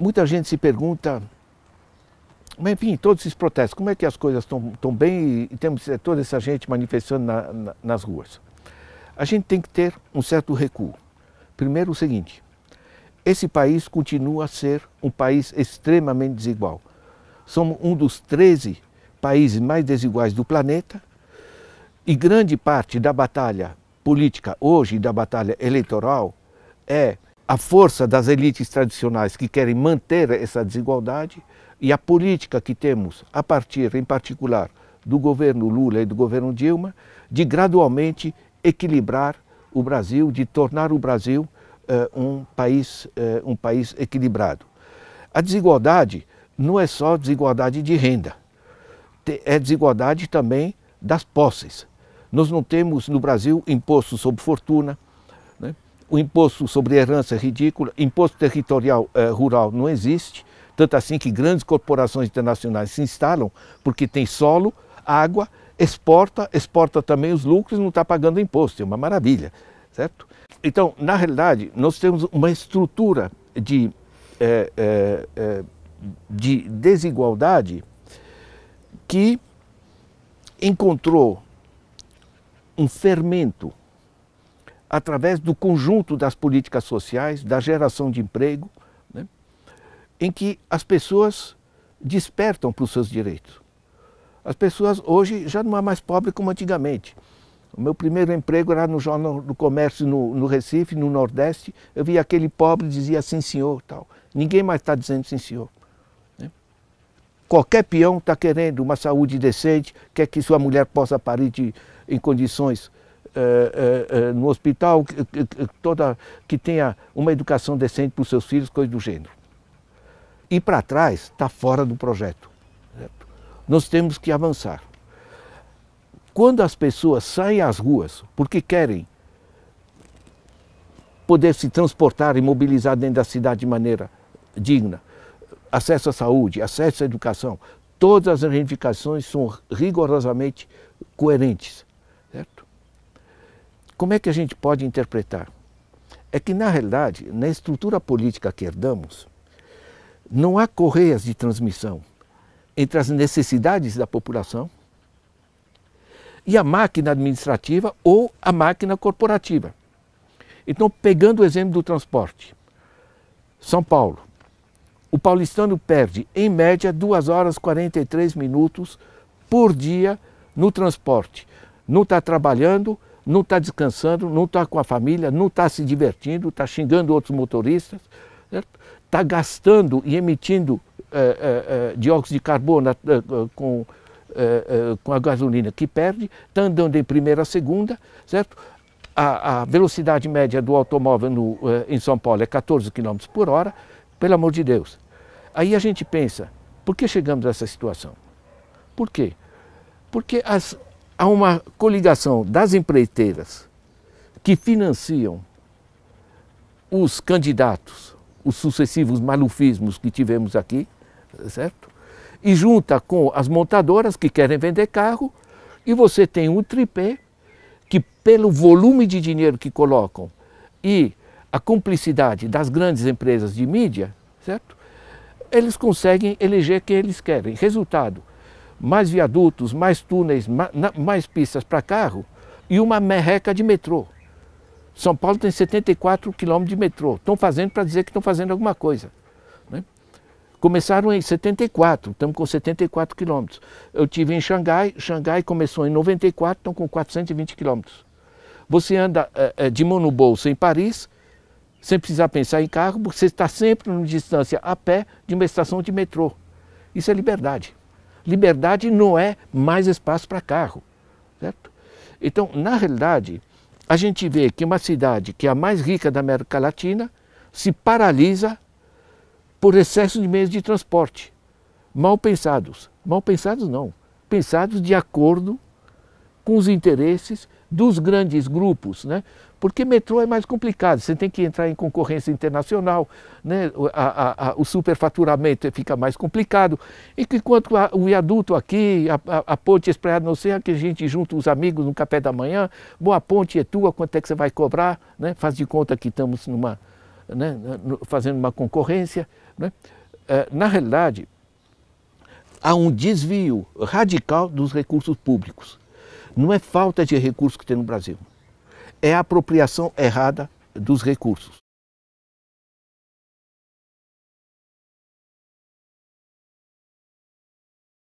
muita gente se pergunta, mas enfim, todos esses protestos, como é que as coisas estão bem e, temos eh, toda essa gente manifestando na, na, nas ruas? A gente tem que ter um certo recuo. Primeiro, o seguinte: esse país continua a ser um país extremamente desigual. Somos um dos 13 países mais desiguais do planeta e grande parte da batalha política hoje, da batalha eleitoral, é a força das elites tradicionais que querem manter essa desigualdade e a política que temos a partir, em particular, do governo Lula e do governo Dilma, de gradualmente equilibrar o Brasil, de tornar o Brasil uh, um, país, uh, um país equilibrado. A desigualdade não é só desigualdade de renda, é desigualdade também das posses. Nós não temos no Brasil imposto sobre fortuna, o imposto sobre herança é ridículo, imposto territorial eh, rural não existe, tanto assim que grandes corporações internacionais se instalam porque tem solo, água, exporta, exporta também os lucros e não está pagando imposto, é uma maravilha, certo? Então, na realidade, nós temos uma estrutura de, eh, eh, de desigualdade que encontrou um fermento através do conjunto das políticas sociais, da geração de emprego, né, em que as pessoas despertam para os seus direitos. As pessoas hoje já não é mais pobre como antigamente. O meu primeiro emprego era no Jornal do Comércio no, no Recife, no Nordeste. Eu via aquele pobre dizia sim senhor, tal. Ninguém mais está dizendo sim senhor. Né? Qualquer peão está querendo uma saúde decente, quer que sua mulher possa parir de, em condições uh, uh, no hospital, que, que, toda, que tenha uma educação decente para os seus filhos, coisa do gênero. E para trás está fora do projeto. Certo? Nós temos que avançar. Quando as pessoas saem às ruas porque querem poder se transportar e mobilizar dentro da cidade de maneira digna, acesso à saúde, acesso à educação, todas as reivindicações são rigorosamente coerentes. Como é que a gente pode interpretar? É que, na realidade, na estrutura política que herdamos, não há correias de transmissão entre as necessidades da população e a máquina administrativa ou a máquina corporativa. Então, pegando o exemplo do transporte, São Paulo, o paulistano perde, em média, 2 horas e 43 minutos por dia no transporte. Não está trabalhando, não está descansando, não está com a família, não está se divertindo, está xingando outros motoristas, está gastando e emitindo é, é, dióxido de carbono com, com a gasolina que perde, está andando em primeira a segunda, certo? A, a, velocidade média do automóvel no, em São Paulo é 14 km por hora, pelo amor de Deus. Aí a gente pensa, por que chegamos a essa situação? Por quê? Porque as, há uma coligação das empreiteiras que financiam os candidatos, os sucessivos malufismos que tivemos aqui, certo? E junta com as montadoras que querem vender carro, e você tem um tripé que, pelo volume de dinheiro que colocam e a cumplicidade das grandes empresas de mídia, certo? Eles conseguem eleger quem eles querem. Resultado, mais viadutos, mais túneis, mais pistas para carro e uma merreca de metrô. São Paulo tem 74 quilômetros de metrô. Estão fazendo para dizer que estão fazendo alguma coisa. Né? Começaram em 74, estamos com 74 quilômetros. Eu tive em Xangai, Xangai começou em 94, estão com 420 quilômetros. Você anda é, de mão no bolso em Paris, sem precisar pensar em carro, porque você está sempre numa distância a pé de uma estação de metrô. Isso é liberdade liberdade não é mais espaço para carro, certo? Então, na realidade, a gente vê que uma cidade que é a mais rica da América Latina se paralisa por excesso de meios de transporte, mal pensados. Mal pensados não, pensados de acordo com os interesses dos grandes grupos, né? Porque metrô é mais complicado, você tem que entrar em concorrência internacional, né? a, a, o superfaturamento fica mais complicado. E que quanto o viaduto aqui, a, ponte espreiada, não sei, que a gente junta os amigos no café da manhã, boa ponte é tua, quanto é que você vai cobrar, né? Faz de conta que estamos numa, né? fazendo uma concorrência, né? É, na realidade, há um desvio radical dos recursos públicos. Não é falta de recursos que tem no Brasil, é a apropriação errada dos recursos.